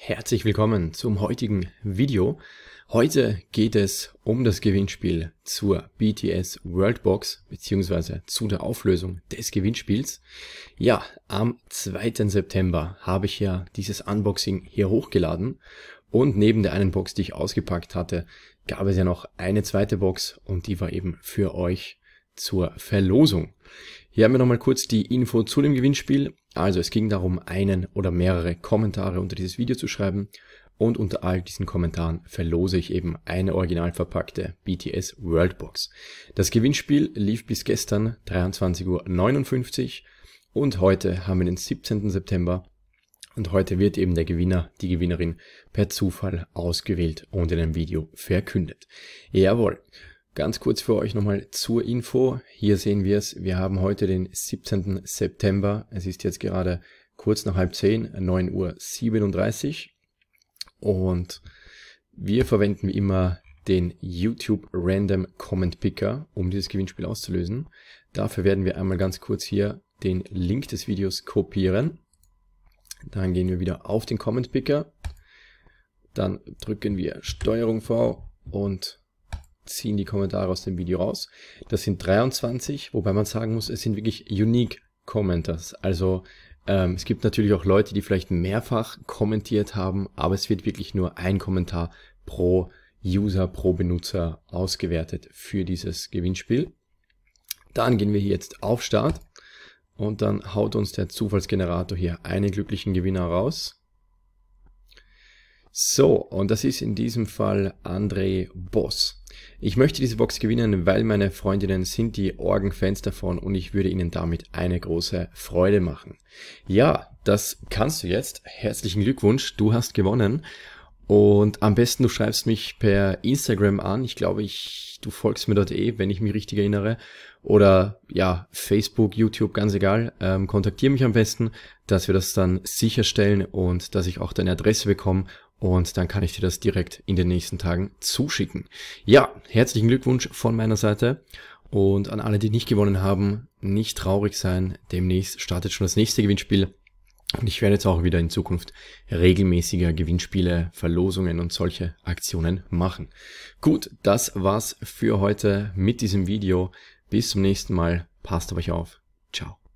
Herzlich willkommen zum heutigen Video. Heute geht es um das Gewinnspiel zur BTS World Box beziehungsweise zu der Auflösung des Gewinnspiels. Ja, am 2. September habe ich ja dieses Unboxing hier hochgeladen und neben der einen Box, die ich ausgepackt hatte, gab es ja noch eine zweite Box und die war eben für euch zur Verlosung. Hier haben wir nochmal kurz die Info zu dem Gewinnspiel. Also es ging darum, einen oder mehrere Kommentare unter dieses Video zu schreiben und unter all diesen Kommentaren verlose ich eben eine original verpackte BTS Worldbox. Das Gewinnspiel lief bis gestern 23.59 Uhr und heute haben wir den 17. September und heute wird eben der Gewinner, die Gewinnerin per Zufall ausgewählt und in einem Video verkündet. Jawohl. Ganz kurz für euch nochmal zur Info. Hier sehen wir es. Wir haben heute den 17. September. Es ist jetzt gerade kurz nach halb zehn, 9.37 Uhr. Und wir verwenden wie immer den YouTube Random Comment Picker, um dieses Gewinnspiel auszulösen. Dafür werden wir einmal ganz kurz hier den Link des Videos kopieren. Dann gehen wir wieder auf den Comment Picker. Dann drücken wir Steuerung V und ziehen die Kommentare aus dem Video raus. Das sind 23, wobei man sagen muss, es sind wirklich unique Commenters. Also ähm, es gibt natürlich auch Leute, die vielleicht mehrfach kommentiert haben, aber es wird wirklich nur ein Kommentar pro User, pro Benutzer ausgewertet für dieses Gewinnspiel. Dann gehen wir hier jetzt auf Start und dann haut uns der Zufallsgenerator hier einen glücklichen Gewinner raus. So, und das ist in diesem Fall André Boss. Ich möchte diese Box gewinnen, weil meine Freundinnen sind die Orgenfans davon und ich würde ihnen damit eine große Freude machen. Ja, das kannst du jetzt. Herzlichen Glückwunsch, du hast gewonnen. Und am besten du schreibst mich per Instagram an. Ich glaube, ich, du folgst mir dort eh, wenn ich mich richtig erinnere. Oder ja, Facebook, YouTube, ganz egal. Ähm, kontaktiere mich am besten, dass wir das dann sicherstellen und dass ich auch deine Adresse bekomme und dann kann ich dir das direkt in den nächsten Tagen zuschicken. Ja, herzlichen Glückwunsch von meiner Seite und an alle, die nicht gewonnen haben, nicht traurig sein. Demnächst startet schon das nächste Gewinnspiel. Und ich werde jetzt auch wieder in Zukunft regelmäßiger Gewinnspiele, Verlosungen und solche Aktionen machen. Gut, das war's für heute mit diesem Video. Bis zum nächsten Mal. Passt auf euch auf. Ciao.